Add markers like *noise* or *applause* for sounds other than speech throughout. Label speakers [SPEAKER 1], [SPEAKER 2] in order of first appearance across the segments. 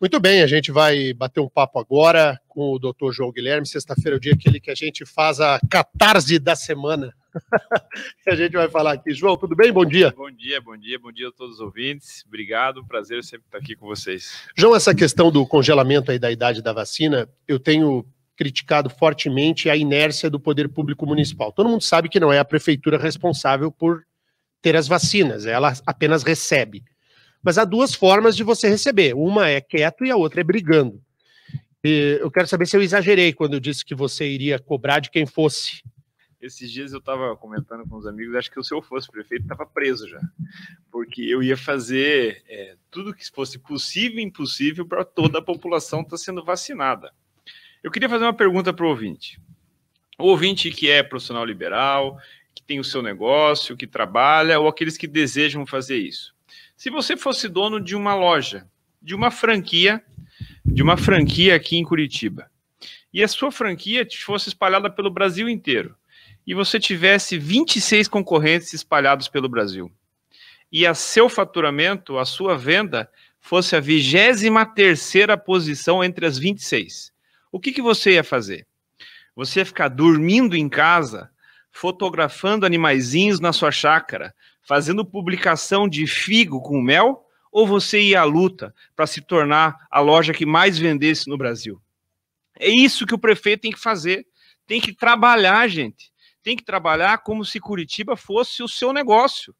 [SPEAKER 1] Muito bem, a gente vai bater um papo agora com o Dr. João Guilherme. Sexta-feira é o dia aquele que a gente faz a catarse da semana. *laughs* a gente vai falar aqui. João, tudo bem? Bom dia. Bom
[SPEAKER 2] dia, bom dia, bom dia a todos os ouvintes. Obrigado, prazer sempre estar aqui com vocês.
[SPEAKER 1] João, essa questão do congelamento aí da idade da vacina, eu tenho criticado fortemente a inércia do poder público municipal. Todo mundo sabe que não é a prefeitura responsável por ter as vacinas, ela apenas recebe. Mas há duas formas de você receber. Uma é quieto e a outra é brigando. E eu quero saber se eu exagerei quando eu disse que você iria cobrar de quem fosse.
[SPEAKER 2] Esses dias eu estava comentando com os amigos, acho que se eu fosse prefeito, estava preso já. Porque eu ia fazer é, tudo que fosse possível e impossível para toda a população estar tá sendo vacinada. Eu queria fazer uma pergunta para o ouvinte. O ouvinte que é profissional liberal, que tem o seu negócio, que trabalha, ou aqueles que desejam fazer isso. Se você fosse dono de uma loja, de uma franquia, de uma franquia aqui em Curitiba, e a sua franquia fosse espalhada pelo Brasil inteiro, e você tivesse 26 concorrentes espalhados pelo Brasil, e a seu faturamento, a sua venda, fosse a 23 posição entre as 26, o que, que você ia fazer? Você ia ficar dormindo em casa, fotografando animaizinhos na sua chácara, fazendo publicação de figo com mel, ou você ia à luta para se tornar a loja que mais vendesse no Brasil? É isso que o prefeito tem que fazer. Tem que trabalhar, gente. Tem que trabalhar como se Curitiba fosse o seu negócio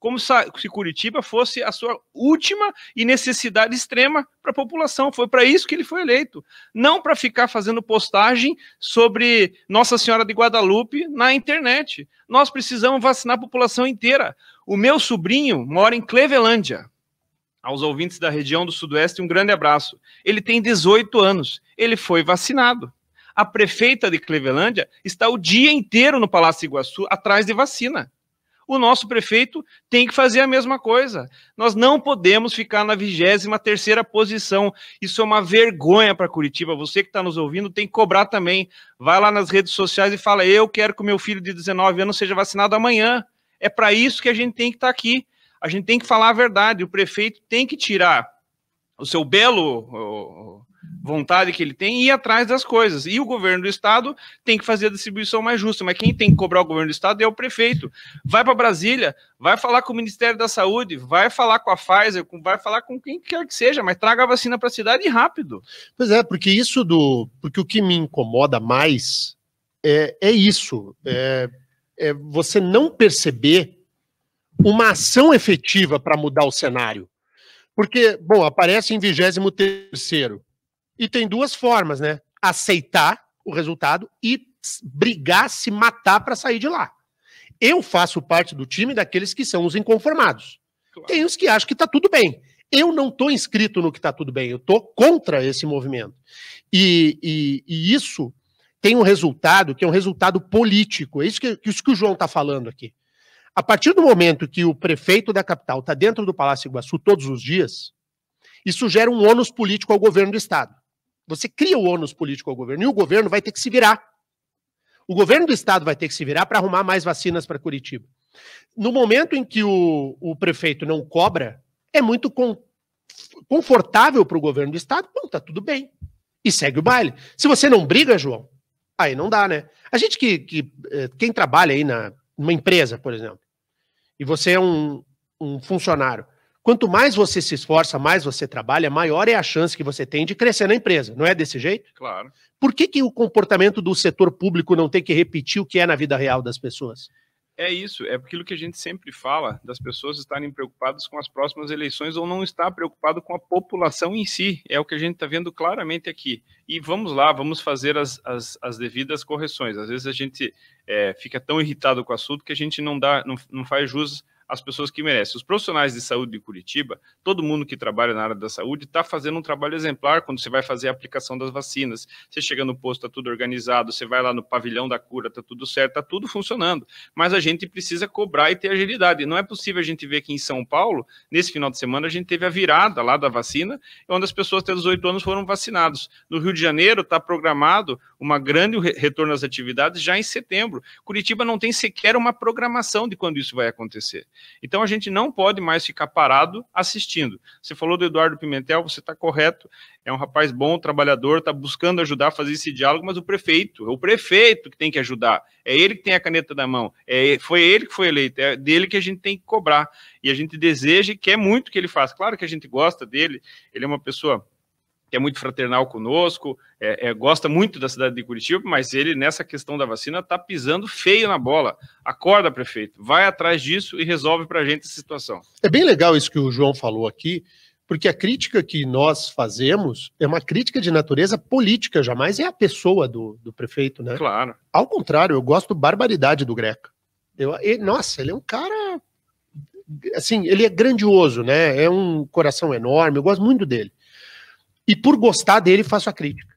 [SPEAKER 2] como se Curitiba fosse a sua última e necessidade extrema para a população. Foi para isso que ele foi eleito. Não para ficar fazendo postagem sobre Nossa Senhora de Guadalupe na internet. Nós precisamos vacinar a população inteira. O meu sobrinho mora em Clevelândia. Aos ouvintes da região do Sudoeste, um grande abraço. Ele tem 18 anos. Ele foi vacinado. A prefeita de Clevelândia está o dia inteiro no Palácio Iguaçu atrás de vacina o nosso prefeito tem que fazer a mesma coisa. Nós não podemos ficar na 23 terceira posição. Isso é uma vergonha para Curitiba. Você que está nos ouvindo tem que cobrar também. Vai lá nas redes sociais e fala: eu quero que o meu filho de 19 anos seja vacinado amanhã. É para isso que a gente tem que estar tá aqui. A gente tem que falar a verdade. O prefeito tem que tirar o seu belo vontade que ele tem e ir atrás das coisas. E o governo do estado tem que fazer a distribuição mais justa, mas quem tem que cobrar o governo do estado é o prefeito. Vai para Brasília, vai falar com o Ministério da Saúde, vai falar com a Pfizer, vai falar com quem quer que seja, mas traga a
[SPEAKER 1] vacina para a cidade rápido. Pois é, porque isso do, porque o que me incomoda mais é, é isso, é, é você não perceber uma ação efetiva para mudar o cenário. Porque, bom, aparece em 23 terceiro, e tem duas formas, né? Aceitar o resultado e brigar, se matar para sair de lá. Eu faço parte do time daqueles que são os inconformados. Claro. Tem os que acham que está tudo bem. Eu não estou inscrito no que está tudo bem, eu estou contra esse movimento. E, e, e, isso tem um resultado que é um resultado político. É isso que, isso que o João está falando aqui. A partir do momento que o prefeito da capital está dentro do Palácio Iguaçu todos os dias, isso gera um ônus político ao governo do Estado. Você cria o ônus político ao governo e o governo vai ter que se virar. O governo do estado vai ter que se virar para arrumar mais vacinas para Curitiba. No momento em que o, o prefeito não cobra, é muito confortável para o governo do estado. Bom, tá tudo bem. E segue o baile. Se você não briga, João, aí não dá, né? A gente que. que eh, quem trabalha aí na, numa empresa, por exemplo, e você é um, um funcionário, Quanto mais você se esforça, mais você trabalha, maior é a chance que você tem de crescer na empresa. Não é desse jeito? Claro. Por que, que o comportamento do setor público não tem que repetir o que é na vida real das pessoas?
[SPEAKER 2] É isso, é aquilo que a gente sempre fala, das pessoas estarem preocupadas com as próximas eleições ou não estar preocupado com a população em si. É o que a gente está vendo claramente aqui. E vamos lá, vamos fazer as, as, as devidas correções. Às vezes a gente é, fica tão irritado com o assunto que a gente não dá, não, não faz jus as pessoas que merecem. Os profissionais de saúde de Curitiba, todo mundo que trabalha na área da saúde, está fazendo um trabalho exemplar quando você vai fazer a aplicação das vacinas. Você chega no posto, está tudo organizado, você vai lá no pavilhão da cura, está tudo certo, está tudo funcionando. Mas a gente precisa cobrar e ter agilidade. Não é possível a gente ver que em São Paulo, nesse final de semana, a gente teve a virada lá da vacina, onde as pessoas até 18 anos foram vacinados. No Rio de Janeiro, está programado uma grande retorno às atividades já em setembro. Curitiba não tem sequer uma programação de quando isso vai acontecer. Então a gente não pode mais ficar parado assistindo. Você falou do Eduardo Pimentel, você está correto. É um rapaz bom, trabalhador, está buscando ajudar a fazer esse diálogo, mas o prefeito, é o prefeito que tem que ajudar. É ele que tem a caneta na mão. É, foi ele que foi eleito. É dele que a gente tem que cobrar. E a gente deseja e quer muito que ele faça. Claro que a gente gosta dele, ele é uma pessoa que é muito fraternal conosco, é, é, gosta muito da cidade de Curitiba, mas ele, nessa questão da vacina, está pisando feio na bola. Acorda, prefeito, vai atrás disso e resolve para a gente essa situação.
[SPEAKER 1] É bem legal isso que o João falou aqui, porque a crítica que nós fazemos é uma crítica de natureza política, jamais é a pessoa do, do prefeito, né? Claro. Ao contrário, eu gosto barbaridade do Greco. Eu, ele, nossa, ele é um cara assim, ele é grandioso, né? É um coração enorme, eu gosto muito dele e por gostar dele faço a crítica.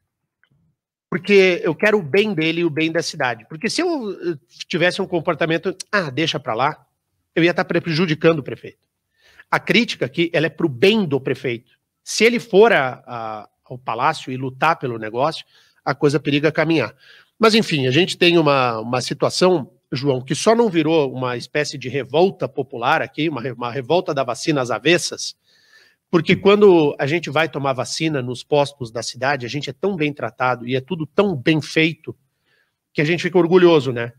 [SPEAKER 1] Porque eu quero o bem dele e o bem da cidade. Porque se eu eh, tivesse um comportamento, ah, deixa pra lá, eu ia estar tá prejudicando o prefeito. A crítica aqui, ela é pro bem do prefeito. Se ele for a, a, ao palácio e lutar pelo negócio, a coisa periga caminhar. Mas enfim, a gente tem uma, uma situação, João, que só não virou uma espécie de revolta popular aqui, uma, uma revolta da vacina às avessas, porque quando a gente vai tomar vacina nos postos da cidade, a gente é tão bem tratado e é tudo tão bem feito que a gente fica orgulhoso, né?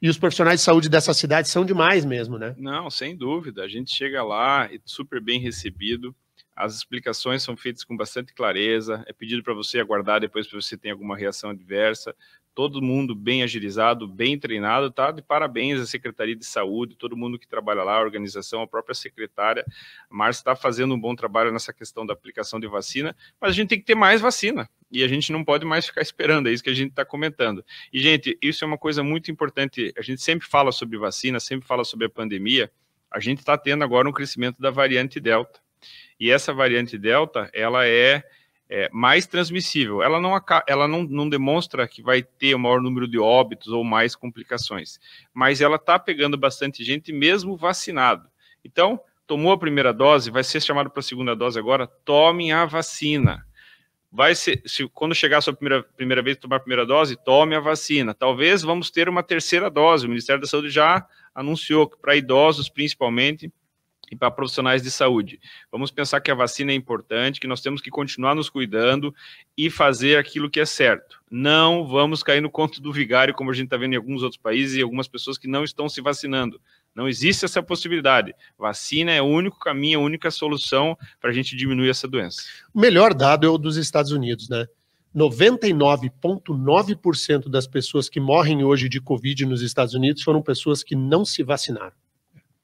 [SPEAKER 1] E os profissionais de saúde dessa cidade são demais mesmo, né? Não, sem
[SPEAKER 2] dúvida. A gente chega lá e é super bem recebido. As explicações são feitas com bastante clareza. É pedido para você aguardar depois se você tem alguma reação adversa todo mundo bem agilizado, bem treinado, tá? De parabéns à Secretaria de Saúde, todo mundo que trabalha lá, a organização, a própria secretária, a Márcia está fazendo um bom trabalho nessa questão da aplicação de vacina, mas a gente tem que ter mais vacina. E a gente não pode mais ficar esperando, é isso que a gente está comentando. E, gente, isso é uma coisa muito importante. A gente sempre fala sobre vacina, sempre fala sobre a pandemia. A gente está tendo agora um crescimento da variante Delta. E essa variante Delta, ela é é, mais transmissível. Ela, não, ela não, não demonstra que vai ter o maior número de óbitos ou mais complicações, mas ela está pegando bastante gente, mesmo vacinado. Então, tomou a primeira dose, vai ser chamado para a segunda dose agora, tomem a vacina. Vai ser, se, quando chegar a sua primeira, primeira vez tomar a primeira dose, tome a vacina. Talvez vamos ter uma terceira dose. O Ministério da Saúde já anunciou que para idosos, principalmente, e para profissionais de saúde. Vamos pensar que a vacina é importante, que nós temos que continuar nos cuidando e fazer aquilo que é certo. Não vamos cair no conto do vigário, como a gente está vendo em alguns outros países e algumas pessoas que não estão se vacinando. Não existe essa possibilidade. Vacina é o único caminho, a única solução para a gente diminuir essa doença.
[SPEAKER 1] O melhor dado é o dos Estados Unidos, né? 99,9% das pessoas que morrem hoje de Covid nos Estados Unidos foram pessoas que não se vacinaram.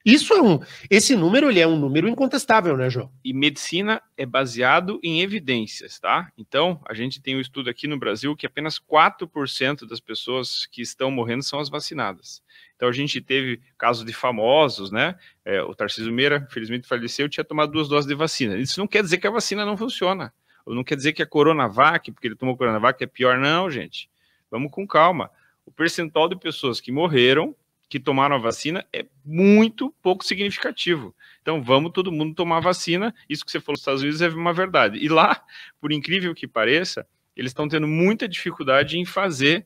[SPEAKER 1] Isso é um, esse número ele é um número incontestável, né, João?
[SPEAKER 2] E medicina é baseado em evidências, tá? Então, a gente tem um estudo aqui no Brasil que apenas 4% das pessoas que estão morrendo são as vacinadas. Então, a gente teve casos de famosos, né? É, o Tarcísio Meira, infelizmente, faleceu, tinha tomado duas doses de vacina. Isso não quer dizer que a vacina não funciona. Ou não quer dizer que a Coronavac, porque ele tomou Coronavac, é pior, não, gente. Vamos com calma. O percentual de pessoas que morreram que tomaram a vacina é muito pouco significativo. Então, vamos todo mundo tomar vacina. Isso que você falou nos Estados Unidos é uma verdade. E lá, por incrível que pareça, eles estão tendo muita dificuldade em fazer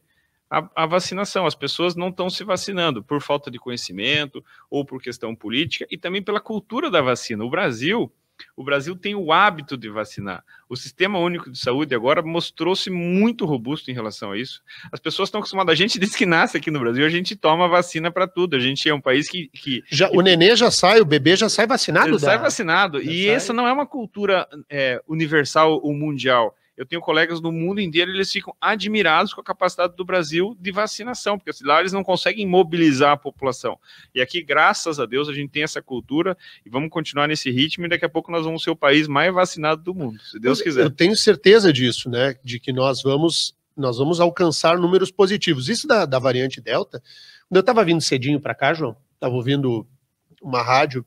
[SPEAKER 2] a, a vacinação. As pessoas não estão se vacinando por falta de conhecimento ou por questão política e também pela cultura da vacina. O Brasil o Brasil tem o hábito de vacinar. O Sistema Único de Saúde agora mostrou-se muito robusto em relação a isso. As pessoas estão acostumadas. A gente diz que nasce aqui no Brasil, a gente toma vacina para tudo. A gente é um país que. que
[SPEAKER 1] já, o nenê já sai, o bebê já sai vacinado? Já da... sai
[SPEAKER 2] vacinado. Já e sai. essa não é uma cultura é, universal ou mundial. Eu tenho colegas no mundo inteiro, eles ficam admirados com a capacidade do Brasil de vacinação, porque lá eles não conseguem mobilizar a população. E aqui, graças a Deus, a gente tem essa
[SPEAKER 1] cultura e vamos continuar nesse
[SPEAKER 2] ritmo e daqui a pouco nós vamos ser o país mais vacinado do mundo, se Deus quiser. Eu
[SPEAKER 1] tenho certeza disso, né? De que nós vamos nós vamos alcançar números positivos. Isso da, da variante Delta. Quando eu estava vindo cedinho para cá, João, estava ouvindo uma rádio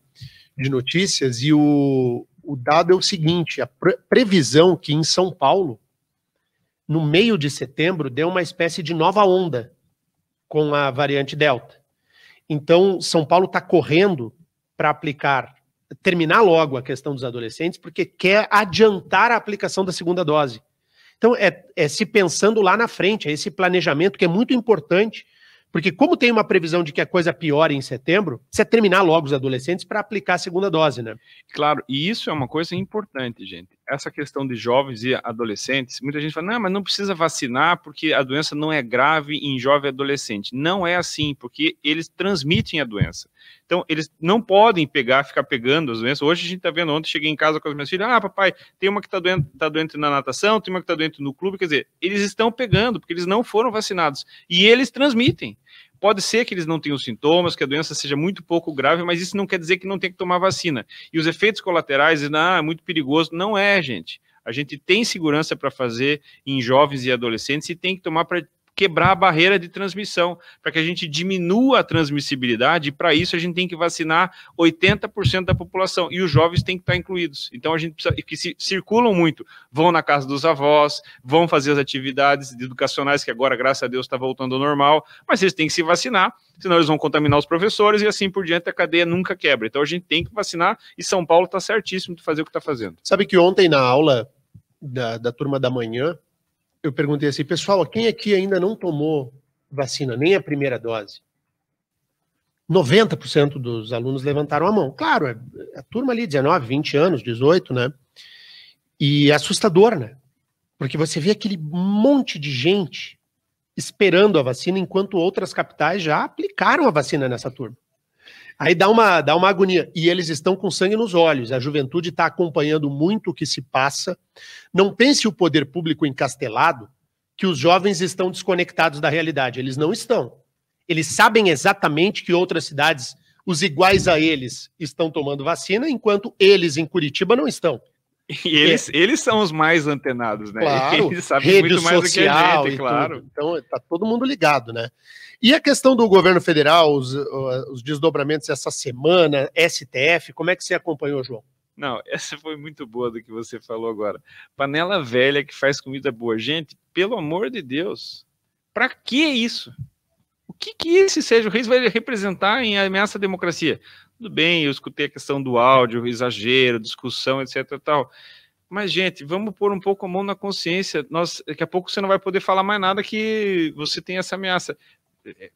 [SPEAKER 1] de notícias e o, o dado é o seguinte: a pre previsão que em São Paulo, no meio de setembro, deu uma espécie de nova onda com a variante Delta. Então, São Paulo está correndo para aplicar, terminar logo a questão dos adolescentes, porque quer adiantar a aplicação da segunda dose. Então, é, é se pensando lá na frente, é esse planejamento que é muito importante porque como tem uma previsão de que a coisa piore em setembro, precisa terminar logo os adolescentes para aplicar a segunda dose, né? Claro, e isso é uma coisa importante, gente essa questão de
[SPEAKER 2] jovens e adolescentes, muita gente fala, não, mas não precisa vacinar porque a doença não é grave em jovem e adolescente. Não é assim, porque eles transmitem a doença. Então, eles não podem pegar, ficar pegando as doenças. Hoje a gente está vendo, ontem cheguei em casa com as minhas filhas, ah, papai, tem uma que está doente, tá doente na natação, tem uma que está doente no clube, quer dizer, eles estão pegando, porque eles não foram vacinados. E eles transmitem. Pode ser que eles não tenham sintomas, que a doença seja muito pouco grave, mas isso não quer dizer que não tem que tomar vacina. E os efeitos colaterais, ah, é muito perigoso. Não é, gente. A gente tem segurança para fazer em jovens e adolescentes e tem que tomar para quebrar a barreira de transmissão, para que a gente diminua a transmissibilidade, e para isso a gente tem que vacinar 80% da população, e os jovens têm que estar incluídos. Então a gente precisa, que se, circulam muito, vão na casa dos avós, vão fazer as atividades educacionais, que agora, graças a Deus, está voltando ao normal, mas eles têm que se vacinar, senão eles vão contaminar os professores e assim por diante a cadeia nunca quebra. Então a gente tem que vacinar e São Paulo está certíssimo de fazer o que está fazendo.
[SPEAKER 1] Sabe que ontem na aula da, da turma da manhã, eu perguntei assim, pessoal, quem aqui ainda não tomou vacina, nem a primeira dose? 90% dos alunos levantaram a mão. Claro, é, a turma ali, 19, 20 anos, 18, né? E é assustador, né? Porque você vê aquele monte de gente esperando a vacina, enquanto outras capitais já aplicaram a vacina nessa turma. Aí dá uma, dá uma agonia. E eles estão com sangue nos olhos. A juventude está acompanhando muito o que se passa. Não pense o poder público encastelado que os jovens estão desconectados da realidade. Eles não estão. Eles sabem exatamente que outras cidades, os iguais a eles, estão tomando vacina, enquanto eles em Curitiba não estão. E eles, *laughs* é. eles são os mais antenados, né? Claro, *laughs* eles sabem rede muito mais social, do que a gente, claro. Tudo. Então tá todo mundo ligado, né? E a questão do governo federal, os, os desdobramentos essa semana, STF, como é que você acompanhou, João?
[SPEAKER 2] Não, essa foi muito boa do que você falou agora. Panela velha que faz comida boa. Gente, pelo amor de Deus, para que isso? O que, que esse Sérgio Reis vai representar em ameaça à democracia? Tudo bem, eu escutei a questão do áudio, exagero, discussão, etc. Tal. Mas, gente, vamos pôr um pouco a mão na consciência. Nós, daqui a pouco você não vai poder falar mais nada que você tem essa ameaça. É, é,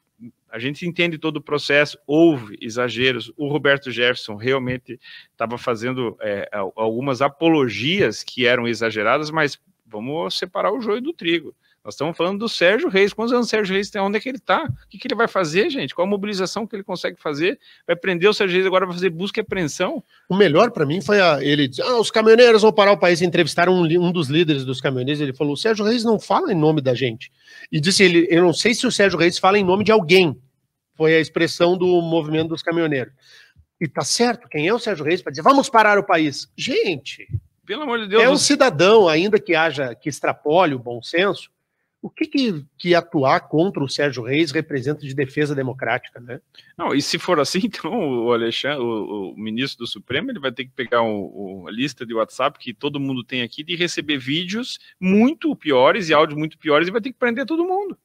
[SPEAKER 2] a gente entende todo o processo, houve exageros. O Roberto Jefferson realmente estava fazendo é, algumas apologias que eram exageradas, mas vamos separar o joio do trigo. Nós estamos falando do Sérgio Reis. Quantos anos o Sérgio Reis tem? Onde é que ele está? O que, que ele vai fazer, gente? Qual a mobilização que ele consegue fazer? Vai prender o Sérgio Reis agora, vai fazer
[SPEAKER 1] busca e apreensão? O melhor para mim foi a, ele dizer: ah, os caminhoneiros vão parar o país. Entrevistaram um, um dos líderes dos caminhoneiros. Ele falou: o Sérgio Reis não fala em nome da gente. E disse: ele, eu não sei se o Sérgio Reis fala em nome de alguém. Foi a expressão do movimento dos caminhoneiros. E tá certo, quem é o Sérgio Reis para dizer vamos parar o país? Gente, pelo amor de Deus. É um cidadão, ainda que haja que extrapole o bom senso, o que, que, que, atuar contra o Sérgio Reis representa de defesa democrática, né?
[SPEAKER 2] Não, e se for assim, *laughs* então o Alexandre, o, o ministro do Supremo, ele vai ter que pegar o, o, a lista de WhatsApp que todo mundo tem aqui de receber vídeos muito piores e áudios muito piores e vai ter que prender todo mundo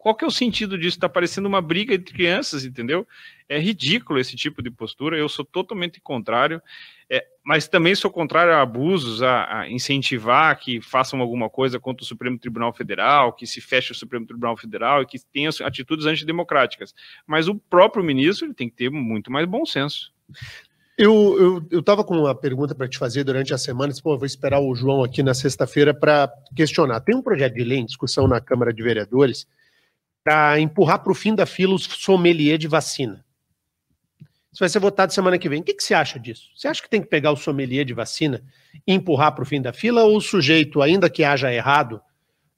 [SPEAKER 2] qual que é o sentido disso? Está parecendo uma briga entre crianças, entendeu? É ridículo esse tipo de postura. Eu sou totalmente contrário, é, mas também sou contrário a abusos, a, a, incentivar que façam alguma coisa contra o Supremo Tribunal Federal, que se feche o Supremo Tribunal Federal e que tenha atitudes antidemocráticas. Mas o próprio ministro ele tem que ter muito mais bom senso.
[SPEAKER 1] Eu, eu, eu com uma pergunta para te fazer durante a semana, disse, pô, vou esperar o João aqui na sexta-feira para questionar. Tem um projeto de lei em discussão na Câmara de Vereadores para empurrar para o fim da fila o sommelier de vacina. Isso vai ser votado semana que vem. O que, que você acha disso? Você acha que tem que pegar o sommelier de vacina e empurrar para o fim da fila ou o sujeito, ainda que haja errado,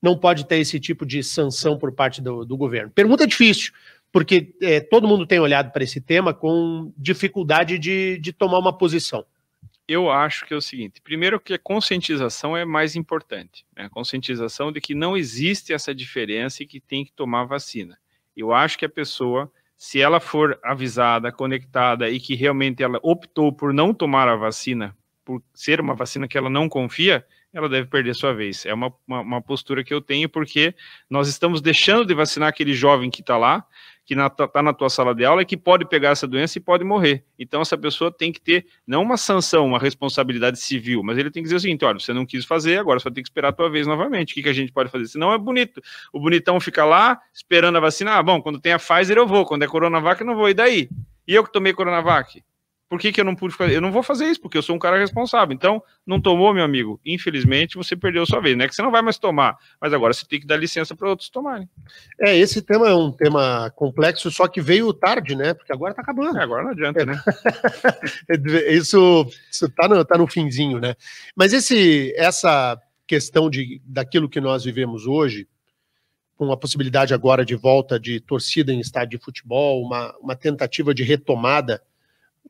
[SPEAKER 1] não pode ter esse tipo de sanção por parte do, do governo? Pergunta difícil, porque é, todo mundo tem olhado para esse tema com dificuldade de, de tomar uma posição
[SPEAKER 2] eu acho que é o seguinte: primeiro, que a conscientização é mais importante, né? a conscientização de que não existe essa diferença e que tem que tomar vacina. Eu acho que a pessoa, se ela for avisada, conectada e que realmente ela optou por não tomar a vacina, por ser uma vacina que ela não confia, ela deve perder sua vez. É uma, uma, uma postura que eu tenho, porque nós estamos deixando de vacinar aquele jovem que está lá, que está na tua sala de aula e que pode pegar essa doença e pode morrer. Então, essa pessoa tem que ter, não uma sanção, uma responsabilidade civil, mas ele tem que dizer o seguinte, olha, você não quis fazer, agora só tem que esperar a tua vez novamente. O que, que a gente pode fazer? Senão é bonito. O bonitão fica lá, esperando a vacina. Ah, bom, quando tem a Pfizer eu vou, quando é Coronavac eu não vou. E daí? E eu que tomei Coronavac? Por que, que eu não pude fazer? Eu não vou fazer isso, porque eu sou um cara responsável. Então, não tomou, meu amigo? Infelizmente, você perdeu sua vez. Não é que você não vai mais tomar, mas agora você tem que dar licença para outros tomarem.
[SPEAKER 1] É, esse tema é um tema complexo, só que veio tarde, né? Porque agora está acabando. É, agora não adianta, é. né? *laughs* isso está no, tá no finzinho, né? Mas esse, essa questão de, daquilo que nós vivemos hoje, com a possibilidade agora de volta de torcida em estádio de futebol, uma, uma tentativa de retomada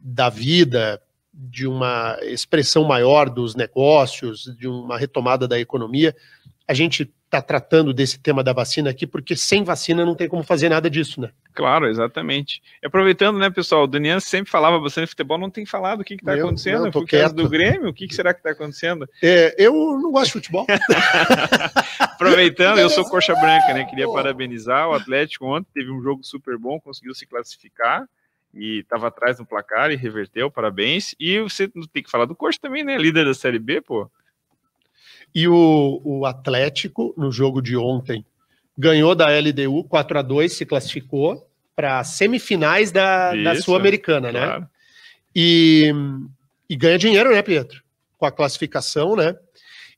[SPEAKER 1] da vida, de uma expressão maior dos negócios, de uma retomada da economia. A gente está tratando desse tema da vacina aqui, porque sem vacina não tem como fazer nada disso, né?
[SPEAKER 2] Claro, exatamente. E aproveitando, né, pessoal, o Daniel sempre falava bastante futebol, não tem falado o que está acontecendo, não, por do Grêmio, o que, que será que está acontecendo?
[SPEAKER 1] É, eu não gosto de futebol. *laughs*
[SPEAKER 2] aproveitando, eu sou coxa branca, né, queria *laughs* parabenizar o Atlético ontem, teve um jogo super bom, conseguiu se classificar, e estava atrás no placar e reverteu, parabéns. E você tem que falar do Corso também, né? Líder da Série B, pô.
[SPEAKER 1] E o, o Atlético, no jogo de ontem, ganhou da LDU 4 a 2 se classificou para semifinais da, da Sul-Americana, né? claro. né? E, e ganha dinheiro, né, Pietro? Com a classificação, né?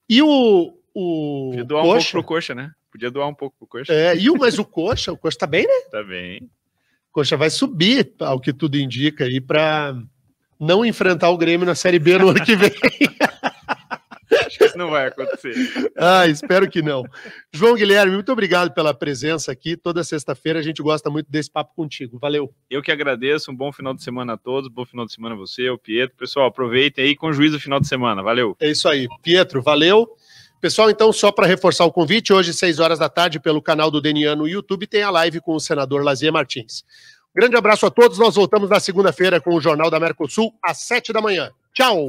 [SPEAKER 1] E o. o Podia doar Coxa, um pouco pro
[SPEAKER 2] Coxa, né? Podia doar um pouco pro Coxa. É, e
[SPEAKER 1] o, mas o Coxa, o Coxa tá bem, né? Tá bem. Coxa vai subir, ao que tudo indica, aí para não enfrentar o Grêmio na Série B no ano que vem.
[SPEAKER 2] Isso não vai acontecer.
[SPEAKER 1] Ah, espero que não. João Guilherme, muito obrigado pela presença aqui. Toda sexta-feira a gente gosta muito desse papo contigo. Valeu.
[SPEAKER 2] Eu que agradeço. Um bom final de semana a todos. Bom final de semana a você, o Pietro. Pessoal, aproveitem aí com juízo o final de semana. Valeu. É isso aí. Pietro, valeu.
[SPEAKER 1] Pessoal, então, só para reforçar o convite, hoje, 6 horas da tarde, pelo canal do DNA no YouTube, tem a live com o senador Lazier Martins. Grande abraço a todos, nós voltamos na segunda-feira com o Jornal da Mercosul, às 7 da manhã. Tchau!